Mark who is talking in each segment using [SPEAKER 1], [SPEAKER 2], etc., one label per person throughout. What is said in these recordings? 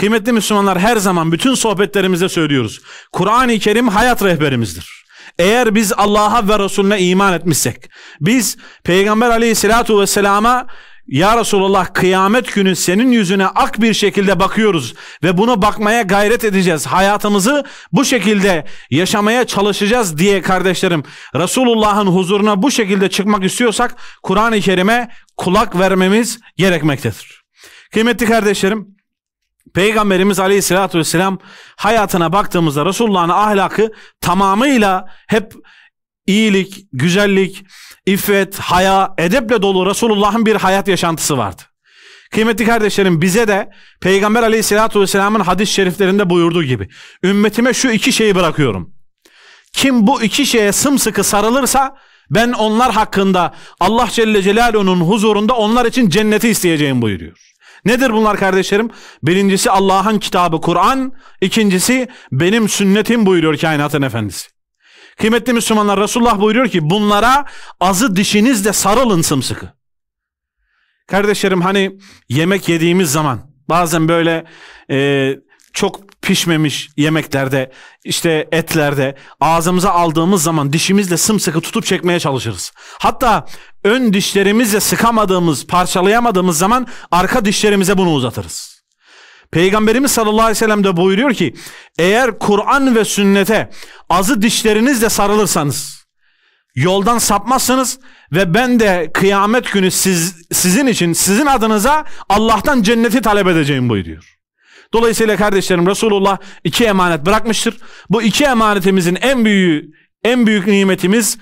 [SPEAKER 1] Kıymetli Müslümanlar her zaman bütün sohbetlerimizde söylüyoruz. Kur'an-ı Kerim hayat rehberimizdir. Eğer biz Allah'a ve Resulüne iman etmişsek, biz Peygamber aleyhissalatu vesselama ya Resulallah kıyamet günü senin yüzüne ak bir şekilde bakıyoruz ve bunu bakmaya gayret edeceğiz. Hayatımızı bu şekilde yaşamaya çalışacağız diye kardeşlerim Resulullah'ın huzuruna bu şekilde çıkmak istiyorsak Kur'an-ı Kerim'e kulak vermemiz gerekmektedir. Kıymetli kardeşlerim Peygamberimiz aleyhissalatü vesselam hayatına baktığımızda Resulullah'ın ahlakı tamamıyla hep iyilik, güzellik, iffet, haya, edeple dolu Resulullah'ın bir hayat yaşantısı vardı. Kıymetli kardeşlerim bize de Peygamber aleyhissalatü vesselamın hadis-i şeriflerinde buyurduğu gibi ümmetime şu iki şeyi bırakıyorum. Kim bu iki şeye sımsıkı sarılırsa ben onlar hakkında Allah Celle Celaluhu'nun huzurunda onlar için cenneti isteyeceğim buyuruyor. Nedir bunlar kardeşlerim? Birincisi Allah'ın kitabı Kur'an. ikincisi benim sünnetim buyuruyor kainatın efendisi. Kıymetli Müslümanlar Resulullah buyuruyor ki bunlara azı dişinizle sarılın sımsıkı. Kardeşlerim hani yemek yediğimiz zaman bazen böyle e, çok pişmemiş yemeklerde işte etlerde ağzımıza aldığımız zaman dişimizle sımsıkı tutup çekmeye çalışırız. Hatta ön dişlerimizle sıkamadığımız parçalayamadığımız zaman arka dişlerimize bunu uzatırız. Peygamberimiz sallallahu aleyhi ve sellem de buyuruyor ki eğer Kur'an ve sünnete azı dişlerinizle sarılırsanız yoldan sapmazsınız ve ben de kıyamet günü siz, sizin için sizin adınıza Allah'tan cenneti talep edeceğim buyuruyor. Dolayısıyla kardeşlerim Resulullah iki emanet bırakmıştır. Bu iki emanetimizin en büyüğü, en büyük nimetimiz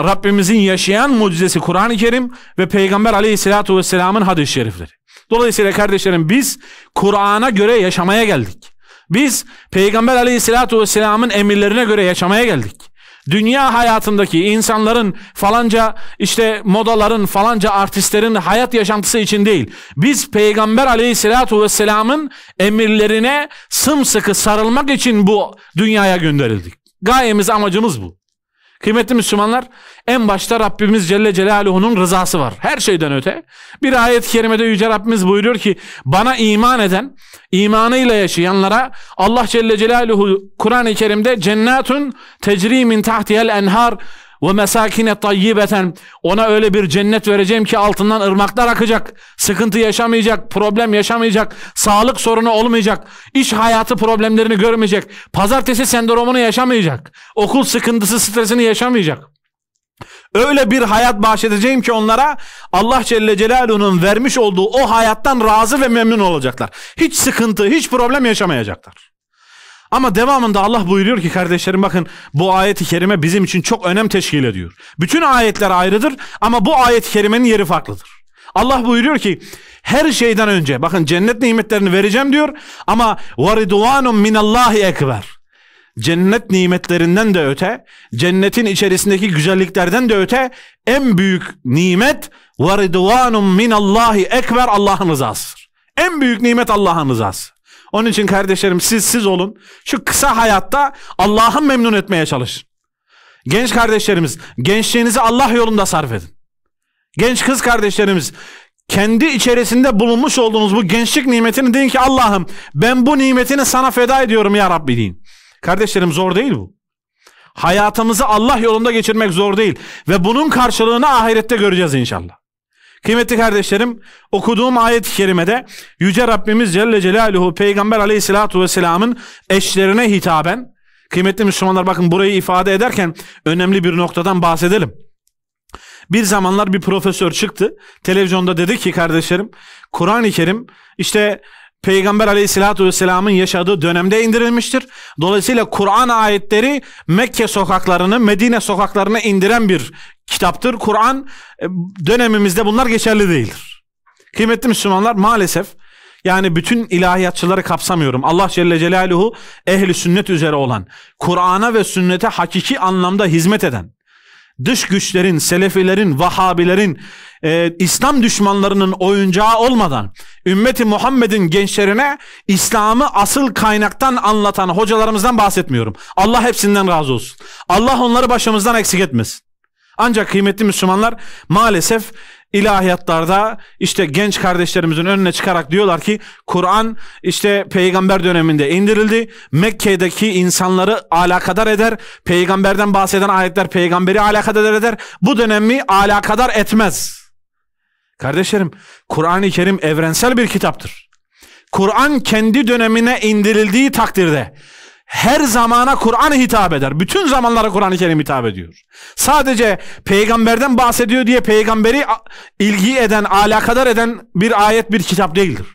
[SPEAKER 1] Rabbimizin yaşayan mucizesi Kur'an-ı Kerim ve Peygamber aleyhissalatu vesselamın hadis-i şerifleri. Dolayısıyla kardeşlerim biz Kur'an'a göre yaşamaya geldik. Biz Peygamber aleyhissalatu vesselamın emirlerine göre yaşamaya geldik dünya hayatındaki insanların falanca işte modaların falanca artistlerin hayat yaşantısı için değil. Biz Peygamber aleyhissalatu vesselamın emirlerine sımsıkı sarılmak için bu dünyaya gönderildik. Gayemiz amacımız bu. Kıymetli Müslümanlar en başta Rabbimiz Celle Celaluhu'nun rızası var. Her şeyden öte. Bir ayet-i kerimede Yüce Rabbimiz buyuruyor ki bana iman eden, imanıyla yaşayanlara Allah Celle Celaluhu Kur'an-ı Kerim'de cennetun tecrimin tahtiyel enhar ve mesakine tayyibeten ona öyle bir cennet vereceğim ki altından ırmaklar akacak. Sıkıntı yaşamayacak, problem yaşamayacak, sağlık sorunu olmayacak, iş hayatı problemlerini görmeyecek, pazartesi sendromunu yaşamayacak, okul sıkıntısı stresini yaşamayacak. Öyle bir hayat bahşedeceğim ki onlara Allah Celle Celaluhu'nun vermiş olduğu o hayattan razı ve memnun olacaklar. Hiç sıkıntı, hiç problem yaşamayacaklar. Ama devamında Allah buyuruyor ki kardeşlerim bakın bu ayet-i kerime bizim için çok önem teşkil ediyor. Bütün ayetler ayrıdır ama bu ayet-i kerimenin yeri farklıdır. Allah buyuruyor ki her şeyden önce bakın cennet nimetlerini vereceğim diyor ama varidvanun minallahi ekber. Cennet nimetlerinden de öte, cennetin içerisindeki güzelliklerden de öte en büyük nimet varidvanun minallahi ekber Allah'ın rızasıdır. En büyük nimet Allah'ın rızası. Onun için kardeşlerim siz siz olun. Şu kısa hayatta Allah'ı memnun etmeye çalışın. Genç kardeşlerimiz gençliğinizi Allah yolunda sarf edin. Genç kız kardeşlerimiz kendi içerisinde bulunmuş olduğunuz bu gençlik nimetini deyin ki Allah'ım ben bu nimetini sana feda ediyorum ya Rabbi deyin. Kardeşlerim zor değil bu. Hayatımızı Allah yolunda geçirmek zor değil ve bunun karşılığını ahirette göreceğiz inşallah. Kıymetli kardeşlerim okuduğum ayet-i kerimede Yüce Rabbimiz Celle Celaluhu Peygamber Aleyhisselatu vesselamın eşlerine hitaben kıymetli Müslümanlar bakın burayı ifade ederken önemli bir noktadan bahsedelim. Bir zamanlar bir profesör çıktı televizyonda dedi ki kardeşlerim Kur'an-ı Kerim işte Peygamber aleyhissalatü vesselamın yaşadığı dönemde indirilmiştir. Dolayısıyla Kur'an ayetleri Mekke sokaklarını, Medine sokaklarına indiren bir kitaptır, Kur'an e, dönemimizde bunlar geçerli değildir. Kıymetli Müslümanlar maalesef yani bütün ilahiyatçıları kapsamıyorum. Allah Celle Celaluhu ehli sünnet üzere olan, Kur'an'a ve sünnete hakiki anlamda hizmet eden, dış güçlerin, selefilerin, vahabilerin, e, İslam düşmanlarının oyuncağı olmadan ümmeti Muhammed'in gençlerine İslam'ı asıl kaynaktan anlatan hocalarımızdan bahsetmiyorum. Allah hepsinden razı olsun. Allah onları başımızdan eksik etmesin. Ancak kıymetli Müslümanlar maalesef ilahiyatlarda işte genç kardeşlerimizin önüne çıkarak diyorlar ki Kur'an işte peygamber döneminde indirildi. Mekke'deki insanları alakadar eder. Peygamberden bahseden ayetler peygamberi alakadar eder. Bu dönemi alakadar etmez. Kardeşlerim Kur'an-ı Kerim evrensel bir kitaptır. Kur'an kendi dönemine indirildiği takdirde her zamana Kur'an hitap eder. Bütün zamanlara Kur'an-ı Kerim hitap ediyor. Sadece peygamberden bahsediyor diye peygamberi ilgi eden, alakadar eden bir ayet bir kitap değildir.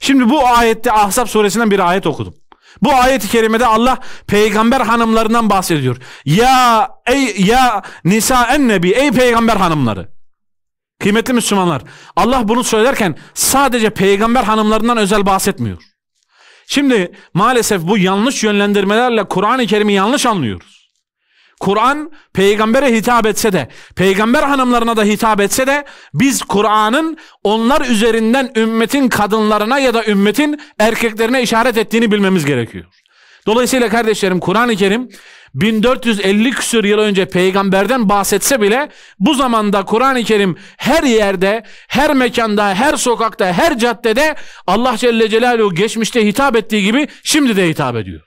[SPEAKER 1] Şimdi bu ayette Ahzab suresinden bir ayet okudum. Bu ayet-i kerimede Allah peygamber hanımlarından bahsediyor. Ya ey ya nisa en nebi ey peygamber hanımları. Kıymetli Müslümanlar, Allah bunu söylerken sadece peygamber hanımlarından özel bahsetmiyor. Şimdi maalesef bu yanlış yönlendirmelerle Kur'an-ı Kerim'i yanlış anlıyoruz. Kur'an peygambere hitap etse de, peygamber hanımlarına da hitap etse de biz Kur'an'ın onlar üzerinden ümmetin kadınlarına ya da ümmetin erkeklerine işaret ettiğini bilmemiz gerekiyor. Dolayısıyla kardeşlerim Kur'an-ı Kerim 1450 küsur yıl önce peygamberden bahsetse bile bu zamanda Kur'an-ı Kerim her yerde, her mekanda, her sokakta, her caddede Allah Celle Celaluhu geçmişte hitap ettiği gibi şimdi de hitap ediyor.